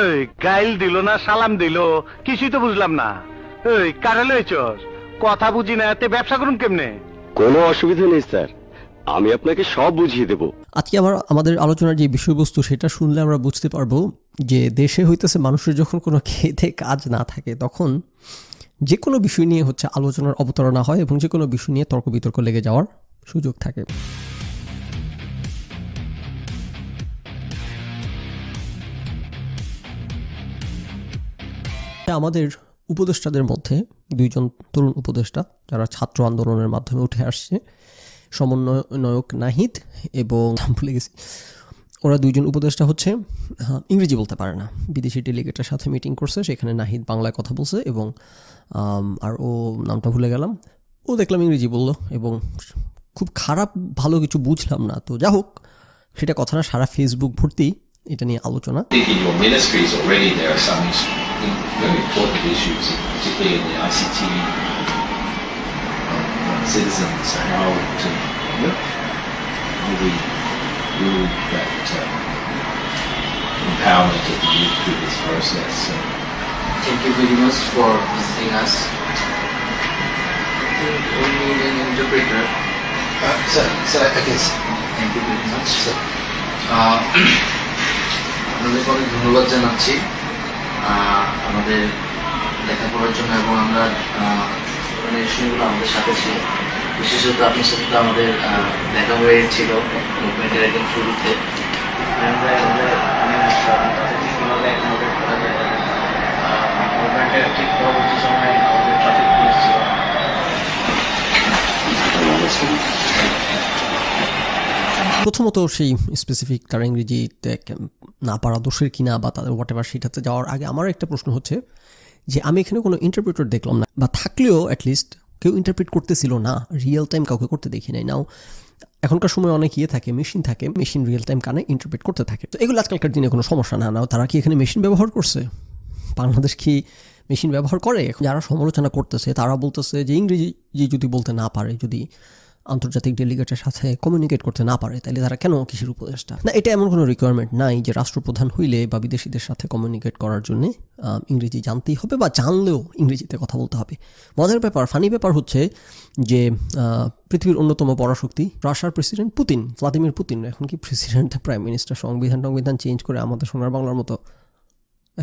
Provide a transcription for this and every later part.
এই গাইল দিল না সালাম দিল কিছুই তো বুঝলাম না এই কারা কথা বুঝি না এতে ব্যবসা করুন কেমনে কোনো অসুবিধা নেই স্যার আমি আপনাকে সব বুঝিয়ে দেব আজকে আমার আমাদের আলোচনার যে বিষয়বস্তু সেটা শুনলে আমরা বুঝতে পারবো যে দেশে হইতেছে মানুষের যখন কোনো খেতে কাজ না থাকে তখন যে কোনো বিষয় নিয়ে হচ্ছে আলোচনার অবতারণা হয় এবং যে কোনো বিষয় নিয়ে তর্ক বিতর্ক লেগে যাওয়ার সুযোগ থাকে আমাদের উপদেষ্টাদের মধ্যে দুইজন তরুণ উপদেষ্টা যারা ছাত্র আন্দোলনের মাধ্যমে উঠে আসছে সমন্বয়ক নাহিদ এবং ভুলে গেছি ওরা দুইজন উপদেষ্টা হচ্ছে হ্যাঁ, ইংরেজি বলতে পারে না বিদেশি ডেলিগেটের সাথে মিটিং করছে সেখানে নাহিদ বাংলায় কথা বলছে এবং আর ও নামটা ভুলে গেলাম ও দেখলাম ইংরেজি বলল এবং খুব খারাপ ভালো কিছু বুঝলাম না তো যা হোক সেটা কথা না সারা ফেসবুক ভর্তি এটা নিয়ে আলোচনা very important issues, particularly in the ICT um, citizens, how to really that um, empowerment of the youth through this process. So. Thank you very much for visiting us. I think we need an interpreter. Uh, so, so I guess. Thank you very much. So, uh, ধন্যবাদ জানাচ্ছি আমাদের লেখাপড়ার জন্য এবং আমরা মানে ইস্যুগুলো আমাদের সাথে ছিল বিশেষত আপনার সাথে তো আমাদের দেখা হয়েছিল মুভমেন্টের একদম শুরুতে uh, মুভমেন্টের মানে, ঠিক পরবর্তী সময় আমাদের ট্রাফিক পুলিশ ছিল প্রথমত সেই স্পেসিফিক তারা ইংরেজি না পারা দোষের কিনা বা তাদের হোয়াট এভার সেটাতে যাওয়ার আগে আমার একটা প্রশ্ন হচ্ছে যে আমি এখানে কোনো ইন্টারপ্রিটার দেখলাম না বা থাকলেও অ্যাটলিস্ট কেউ ইন্টারপ্রিট করতেছিল না রিয়েল টাইম কাউকে করতে দেখি নাই নাও এখনকার সময় অনেক ইয়ে থাকে মেশিন থাকে মেশিন রিয়েল টাইম কানে ইন্টারপ্রিট করতে থাকে তো এগুলো আজকালকার দিনে কোনো সমস্যা না নাও তারা কি এখানে মেশিন ব্যবহার করছে বাংলাদেশ কি মেশিন ব্যবহার করে যারা সমালোচনা করতেছে তারা বলতেছে যে ইংরেজি যদি বলতে না পারে যদি আন্তর্জাতিক ডেলিগেটের সাথে কমিউনিকেট করতে না পারে তাহলে তারা কেন কৃষির উপদেষ্টা না এটা এমন কোনো রিকোয়ারমেন্ট নাই যে রাষ্ট্রপ্রধান হইলে বা বিদেশিদের সাথে কমিউনিকেট করার জন্যে ইংরেজি জানতেই হবে বা জানলেও ইংরেজিতে কথা বলতে হবে মজার ব্যাপার ফানি ব্যাপার হচ্ছে যে পৃথিবীর অন্যতম পরাশক্তি রাশিয়ার প্রেসিডেন্ট পুতিন ভ্লাদিমির পুতিন এখন কি প্রেসিডেন্ট প্রাইম মিনিস্টার সংবিধান সংবিধান চেঞ্জ করে আমাদের সোনার বাংলার মতো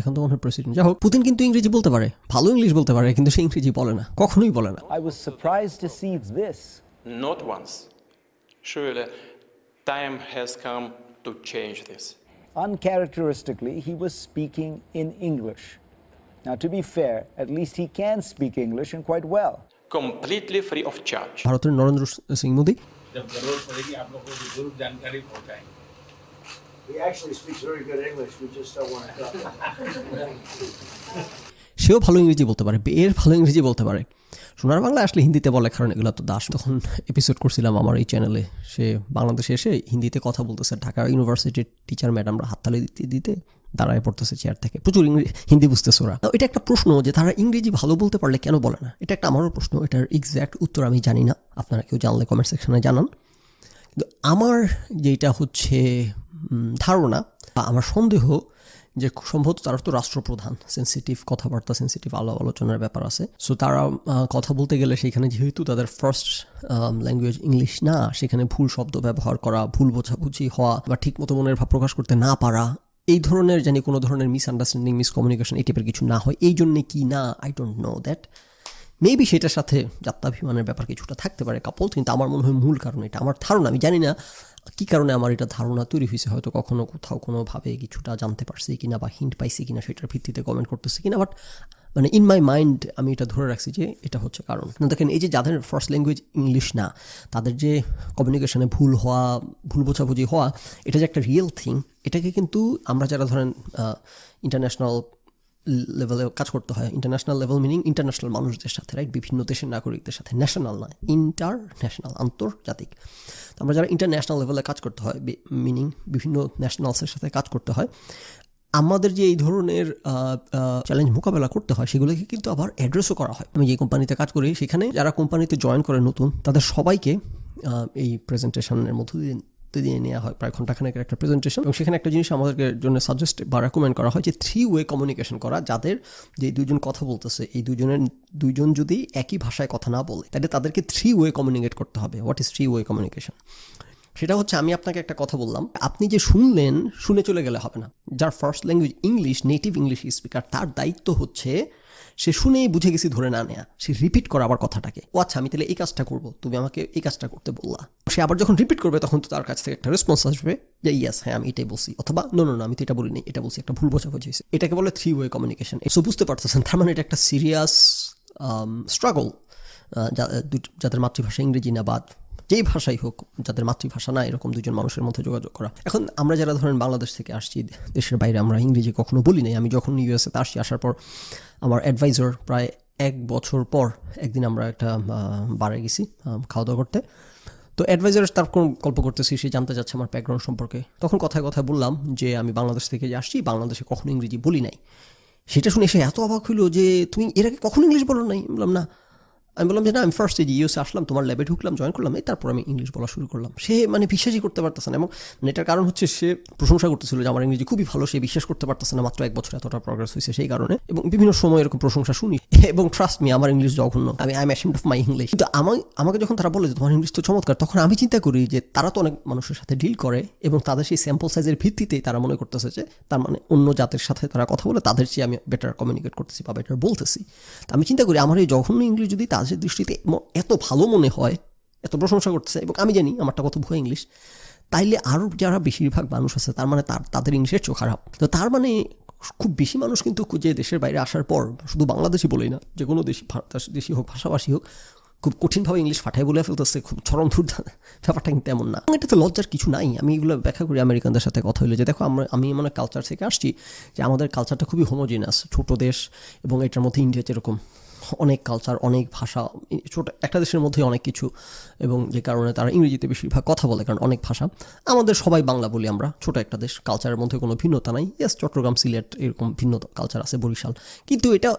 এখন তো মনে হয় প্রেসিডেন্ট যাই হোক পুতিন কিন্তু ইংরেজি বলতে পারে ভালো ইংলিশ বলতে পারে কিন্তু সে ইংরেজি বলে না কখনোই বলে না I was surprised to see this not once. Surely time has come to change this. Uncharacteristically, he was speaking in English. Now, to be fair, at least he can speak English and quite well. Completely free of charge. ভারতের Narendra Singh Modi He actually speaks very good English. We just don't want to talk. সেও ভালো ইংরেজি বলতে পারে এর ভালো ইংরেজি বলতে পারে সোনার বাংলা আসলে হিন্দিতে বলে কারণ এগুলো তো দাস তখন এপিসোড করছিলাম আমার এই চ্যানেলে সে বাংলাদেশে এসে হিন্দিতে কথা বলতেছে ঢাকা ইউনিভার্সিটির টিচার ম্যাডামরা হাততালি দিতে দিতে দাঁড়ায় পড়তেছে চেয়ার থেকে প্রচুর হিন্দি বুঝতেছে ওরা এটা একটা প্রশ্ন যে তারা ইংরেজি ভালো বলতে পারলে কেন বলে না এটা একটা আমারও প্রশ্ন এটার এক্স্যাক্ট উত্তর আমি জানি না আপনারা কেউ জানলে কমেন্ট সেকশনে জানান কিন্তু আমার যেটা হচ্ছে ধারণা বা আমার সন্দেহ যে সম্ভবত তারা তো রাষ্ট্রপ্রধান সেন্সিটিভ কথাবার্তা সেন্সিটিভ আলো আলোচনার ব্যাপার আছে সো তারা কথা বলতে গেলে সেখানে যেহেতু তাদের ফার্স্ট ল্যাঙ্গুয়েজ ইংলিশ না সেখানে ভুল শব্দ ব্যবহার করা ভুল বোঝাবুঝি হওয়া বা ঠিকমতো মনের ভাব প্রকাশ করতে না পারা এই ধরনের জানি কোনো ধরনের মিসআন্ডারস্ট্যান্ডিং মিসকমিউনিকেশন এই টাইপের কিছু না হয় এই জন্যে কি না I don't know that maybe সেটার সাথে যাত্রাভিমানের ব্যাপার কিছুটা থাকতে পারে কাপল কিন্তু আমার মনে হয় মূল কারণ এটা আমার ধারণা আমি জানি না কি কারণে আমার এটা ধারণা তৈরি হয়েছে হয়তো কখনো কোথাও কোনোভাবে কিছুটা জানতে পারছি কিনা বা হিন্ট পাইছি কিনা সেটার ভিত্তিতে কমেন্ট করতেছি কিনা বাট মানে ইন মাই মাইন্ড আমি এটা ধরে রাখছি যে এটা হচ্ছে কারণ দেখেন এই যে যাদের ফার্স্ট ল্যাঙ্গুয়েজ ইংলিশ না তাদের যে কমিউনিকেশনে ভুল হওয়া ভুল বোঝাবুঝি হওয়া এটা যে একটা রিয়েল থিং এটাকে কিন্তু আমরা যারা ধরেন ইন্টারন্যাশনাল লেভেলে কাজ করতে হয় ইন্টারন্যাশনাল লেভেল মিনিং ইন্টারন্যাশনাল মানুষদের সাথে রাইট বিভিন্ন দেশের নাগরিকদের সাথে ন্যাশনাল নয় ইন্টারন্যাশনাল আন্তর্জাতিক তো আমরা যারা ইন্টারন্যাশনাল লেভেলে কাজ করতে হয় মিনিং বিভিন্ন ন্যাশনালসের সাথে কাজ করতে হয় আমাদের যে এই ধরনের চ্যালেঞ্জ মোকাবেলা করতে হয় সেগুলোকে কিন্তু আবার অ্যাড্রেসও করা হয় আমি যে কোম্পানিতে কাজ করি সেখানে যারা কোম্পানিতে জয়েন করে নতুন তাদের সবাইকে এই প্রেজেন্টেশনের মধ্য দিয়ে দিয়ে নেওয়া হয় প্রায় ঘন্টাখানেকের একটা প্রেজেন্টেশন এবং সেখানে একটা জিনিস আমাদেরকে জন্য সাজেস্ট বা রেকমেন্ড করা হয় যে থ্রি ওয়ে কমিউনিকেশন করা যাদের যে দুজন কথা বলতেছে এই দুজনের দুজন যদি একই ভাষায় কথা না বলে তাহলে তাদেরকে থ্রি ওয়ে কমিউনিকেট করতে হবে what is three way communication সেটা হচ্ছে আমি আপনাকে একটা কথা বললাম আপনি যে শুনলেন শুনে চলে গেলে হবে না যার first language English native English speaker তার দায়িত্ব হচ্ছে সে শুনেই বুঝে গেছি ধরে না নেয়া সে রিপিট করা আবার কথাটাকে ও আচ্ছা আমি তাহলে এই কাজটা করবো তুমি আমাকে এই কাজটা করতে বললা সে আবার যখন রিপিট করবে তখন তো তার কাছ থেকে একটা রেসপন্স আসবে যে ইয়াস হ্যাঁ আমি এটাই বলছি অথবা নো নো আমি তো এটা বলিনি এটা বলছি একটা ভুল বোঝা বুঝেছি এটাকে বলে থ্রি ওয়ে কমিউনিকেশন সো বুঝতে পারতেছেন তার মানে এটা একটা সিরিয়াস um, স্ট্রাগল যাদের মাতৃভাষা ইংরেজি না বাদ যেই ভাষাই হোক যাদের মাতৃভাষা না এরকম দুজন মানুষের মধ্যে যোগাযোগ করা এখন আমরা যারা ধরেন বাংলাদেশ থেকে আসছি দেশের বাইরে আমরা ইংরেজি কখনো বলি নাই আমি যখন ইউএসএতে আসি আসার পর আমার অ্যাডভাইজার প্রায় এক বছর পর একদিন আমরা একটা বারে গেছি খাওয়া দাওয়া করতে তো অ্যাডভাইজার তার কোন গল্প করতেছি সে জানতে চাচ্ছে আমার ব্যাকগ্রাউন্ড সম্পর্কে তখন কথায় কথায় বললাম যে আমি বাংলাদেশ থেকে যে আসছি বাংলাদেশে কখনো ইংরেজি বলি নাই সেটা শুনে সে এত অবাক হইলো যে তুমি এর আগে কখনো ইংলিশ বলো নাই বললাম না আমি বললাম যে না আমি ফার্স্ট এই যে ইউসে আসলাম তোমার ল্যাবে ঢুকলাম জয়েন করলাম এই তারপর আমি ইংলিশ বলা শুরু করলাম সে মানে বিশ্বাসই করতে পারতেছে না এবং এটার কারণ হচ্ছে সে প্রশংসা করতেছিল যে আমার ইংরেজি খুবই ভালো সে বিশ্বাস করতে পারতেছে না মাত্র এক বছর এতটা প্রগ্রেস হয়েছে সেই কারণে এবং বিভিন্ন সময় এরকম প্রশংসা শুনি এবং ট্রাস্ট মি আমার ইংলিশ জঘন্য আমি I am of my English কিন্তু আমি আমাকে যখন তারা বলে যে তোমার ইংলিশ তো চমৎকার তখন আমি চিন্তা করি যে তারা তো অনেক মানুষের সাথে ডিল করে এবং তাদের সেই স্যাম্পল সাইজের ভিত্তিতেই তারা মনে করতেছে যে তার মানে অন্য জাতের সাথে তারা কথা বলে তাদের চেয়ে আমি বেটার কমিউনিকেট করতেছি বা বেটার বলতেছি আমি চিন্তা করি আমার এই জঘন্য ইংলিশ যদি কাজের দৃষ্টিতে এত ভালো মনে হয় এত প্রশংসা করতেছে এবং আমি জানি আমারটা কত ভয় ইংলিশ তাইলে আরও যারা বেশিরভাগ মানুষ আছে তার মানে তার তাদের ইংলিশের চোখ খারাপ তো তার মানে খুব বেশি মানুষ কিন্তু যে দেশের বাইরে আসার পর শুধু বাংলাদেশি বলেই না যে কোনো দেশি দেশি হোক ভাষাভাষী হোক খুব কঠিনভাবে ইংলিশ ফাটাই বলে ফেলতেছে খুব চরম ধুর ব্যাপারটা কিন্তু এমন না এটা তো লজ্জার কিছু নাই আমি এগুলো ব্যাখ্যা করি আমেরিকানদের সাথে কথা হইলে যে দেখো আমরা আমি এমন মানে কালচার থেকে আসছি যে আমাদের কালচারটা খুবই হোমোজিনাস ছোটো দেশ এবং এটার মধ্যে ইন্ডিয়া যেরকম অনেক কালচার অনেক ভাষা ছোট একটা দেশের মধ্যেই অনেক কিছু এবং যে কারণে তারা ইংরেজিতে বেশিরভাগ কথা বলে কারণ অনেক ভাষা আমাদের সবাই বাংলা বলি আমরা ছোট একটা দেশ কালচারের মধ্যে কোনো ভিন্নতা নাই ইয়াস চট্টগ্রাম সিলেট এরকম ভিন্ন কালচার আছে বরিশাল কিন্তু এটা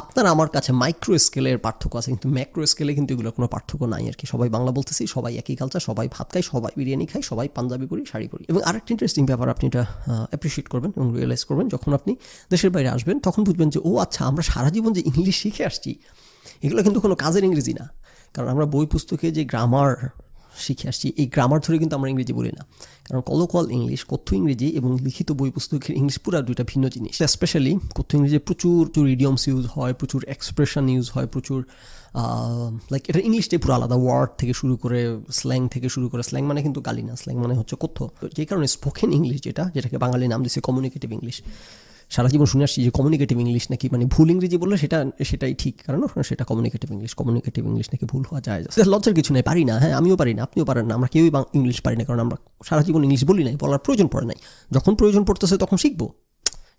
আপনার আমার কাছে মাইক্রো স্কেলের পার্থক্য আছে কিন্তু ম্যাক্রো স্কেলে কিন্তু এগুলো কোনো পার্থক্য নাই আর কি সবাই বাংলা বলতেছি সবাই একই কালচার সবাই ভাত খাই সবাই বিরিয়ানি খাই সবাই পাঞ্জাবি করি শাড়ি করি এবং আরেকটা ইন্টারেস্টিং ব্যাপার আপনি এটা অ্যাপ্রিসিয়েট করবেন এবং রিয়েলাইজ করবেন যখন আপনি দেশের বাইরে আসবেন তখন বুঝবেন যে ও আচ্ছা আমরা সারা জীবন যে ইংলিশ শিখে আসছি এগুলো কিন্তু কোনো কাজের ইংরেজি না কারণ আমরা বই পুস্তকে যে গ্রামার শিখে আসছি এই গ্রামার ধরে কিন্তু আমরা ইংরেজি বলি না কারণ কলোকল ইংলিশ কথ্য ইংরেজি এবং লিখিত বই পুস্তকের ইংলিশ পুরো দুইটা ভিন্ন জিনিস স্পেশালি কথ্য ইংরেজি প্রচুর প্রচুর ইডিয়মস ইউজ হয় প্রচুর এক্সপ্রেশন ইউজ হয় প্রচুর লাইক এটা ইংলিশটাই পুরো আলাদা ওয়ার্ড থেকে শুরু করে স্ল্যাং থেকে শুরু করে স্ল্যাং মানে কিন্তু গালি না স্ল্যাং মানে হচ্ছে কথ্য যে কারণে স্পোকেন ইংলিশ যেটা যেটাকে বাঙালি নাম দিচ্ছে কমিউনিকেটিভ ইংলিশ সারা জীবন শুনে আসছি যে কমিউনিকেটিভ ইংলিশ নাকি মানে ভুল ইংরেজি বললে সেটা সেটাই ঠিক কারণ সেটা কমিউনিকেটিভ ইংলিশ কমিউনিকেটিভ ইংলিশ নাকি ভুল হওয়া যায় লজ্জার কিছু নেই পারি না হ্যাঁ আমিও পারি না আপনিও পারেন না আমরা কেউই ইংলিশ পারি না কারণ আমরা সারা জীবন ইংলিশ বলি নাই বলার প্রয়োজন পড়ে নাই যখন প্রয়োজন পড়তেছে তখন শিখবো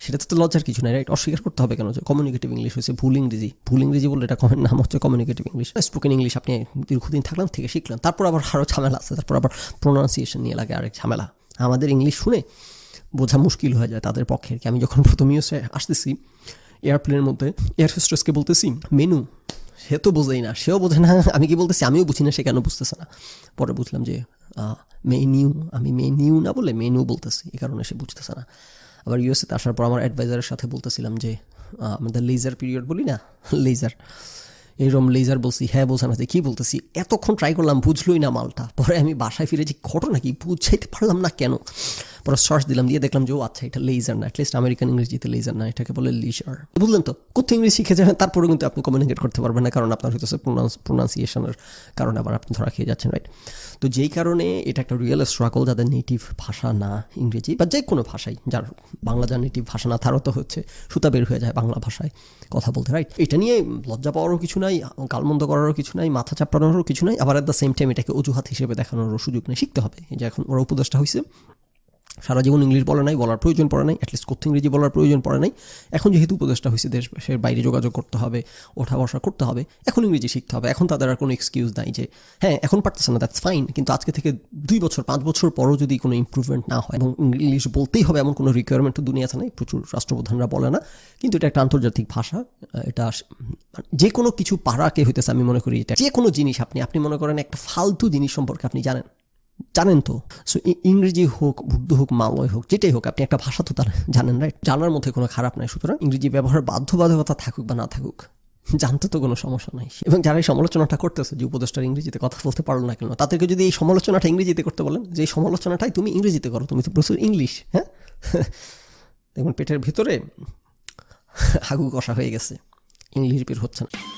সেটাতে তো লজ্জার কিছু নাই রাইট অস্বীকার করতে হবে কেন যে কমিউনিকেটিভ ইংলিশ হয়েছে ভুল ইংরেজি ভুল ইংরেজি বলে এটা কমের নাম হচ্ছে কমিউনিকেটিভ ইংলিশ স্পোকেন ইংলিশ আপনি দীর্ঘদিন থাকলাম থেকে শিখলাম তারপর আবার আরও ঝামেলা আছে তারপর আবার প্রোনাউন্সিয়েশন নিয়ে লাগে আরেক ঝামেলা আমাদের ইংলিশ শুনে বোঝা মুশকিল হয়ে যায় তাদের পক্ষে কি আমি যখন প্রথম ইউসে আসতেছি এয়ারপ্লেনের মধ্যে এয়ার হোস্টেসকে বলতেছি মেনু সে তো বোঝেই না সেও বোঝে না আমি কি বলতেছি আমিও বুঝি না সে কেন বুঝতেছে না পরে বুঝলাম যে মেনিউ আমি মেনিউ না বলে মেনু বলতেছি এ কারণে সে বুঝতেছে না আবার ইউএসএতে আসার পর আমার অ্যাডভাইজারের সাথে বলতেছিলাম যে আমাদের লেজার পিরিয়ড বলি না লেজার এরম লেজার বলছি হ্যাঁ বলছে না কী বলতেছি এতক্ষণ ট্রাই করলাম বুঝলই না মালটা পরে আমি বাসায় ফিরেছি ঘটনা কি বুঝাইতে পারলাম না কেন পরে সার্চ দিলাম দিয়ে দেখলাম যে ও আচ্ছা এটা লেজার না অ্যাটলিস্ট আমেরিকান ইংরেজিতে লেজার না এটাকে বলে লিজার বুঝলেন তো কোথায় ইংরেজি শিখে যাবেন তারপরে কিন্তু আপনি কমিউনিকেট করতে পারবেন না কারণ আপনার হয়তো প্রোনাউন্স প্রোনাউন্সিয়েশনের কারণে আবার আপনি ধরা খেয়ে যাচ্ছেন রাইট তো যেই কারণে এটা একটা রিয়েল স্ট্রাগল যাদের নেটিভ ভাষা না ইংরেজি বা যে কোনো ভাষাই যার বাংলা যার নেটিভ ভাষা না তারও তো হচ্ছে সুতা বের হয়ে যায় বাংলা ভাষায় কথা বলতে রাইট এটা নিয়ে লজ্জা পাওয়ারও কিছু নাই কালমন্দ করারও কিছু নাই মাথা চাপড়ানোরও কিছু নাই আবার অ্যাট দ্য সেম টাইম এটাকে অজুহাত হিসেবে দেখানোরও সুযোগ নেই শিখতে হবে যে এখন ওরা উপদেষ্টা হয়েছে সারা জীবন ইংলিশ বলা নাই বলার প্রয়োজন পড়ে নাই অ্যাটলিস্ট কথ্য ইংরেজি বলার প্রয়োজন পড়ে নাই এখন যেহেতু উপদেশটা হয়েছে দেশের বাইরে যোগাযোগ করতে হবে ওঠা বসা করতে হবে এখন ইংরেজি শিখতে হবে এখন তাদের আর কোনো এক্সকিউজ নাই যে হ্যাঁ এখন পারতেছে না দ্যাটস ফাইন কিন্তু আজকে থেকে দুই বছর পাঁচ বছর পরও যদি কোনো ইম্প্রুভমেন্ট না হয় এবং ইংলিশ বলতেই হবে এমন কোনো রিকোয়ারমেন্ট দুনিয়াতে নাই প্রচুর রাষ্ট্রপ্রধানরা বলে না কিন্তু এটা একটা আন্তর্জাতিক ভাষা এটা মানে যে কোনো কিছু পাড়াকে হইতেছে আমি মনে করি এটা যে কোনো জিনিস আপনি আপনি মনে করেন একটা ফালতু জিনিস সম্পর্কে আপনি জানেন জানেন তো সো ইংরেজি হোক উর্দু হোক মালয় হোক যেটাই হোক আপনি একটা ভাষা তো তার জানেন রাইট জানার মধ্যে কোনো খারাপ নাই সুতরাং ইংরেজি ব্যবহার বাধ্যবাধকতা থাকুক বা না থাকুক জানতে তো কোনো সমস্যা নাই এবং যারা এই সমালোচনাটা করতেছে যে উপদেষ্টার ইংরেজিতে কথা বলতে পারলো না কেন তাদেরকে যদি এই সমালোচনাটা ইংরেজিতে করতে বলেন যে এই সমালোচনাটাই তুমি ইংরেজিতে করো তুমি তো প্রচুর ইংলিশ হ্যাঁ দেখুন পেটের ভিতরে হাগু কষা হয়ে গেছে ইংলিশ বের হচ্ছে না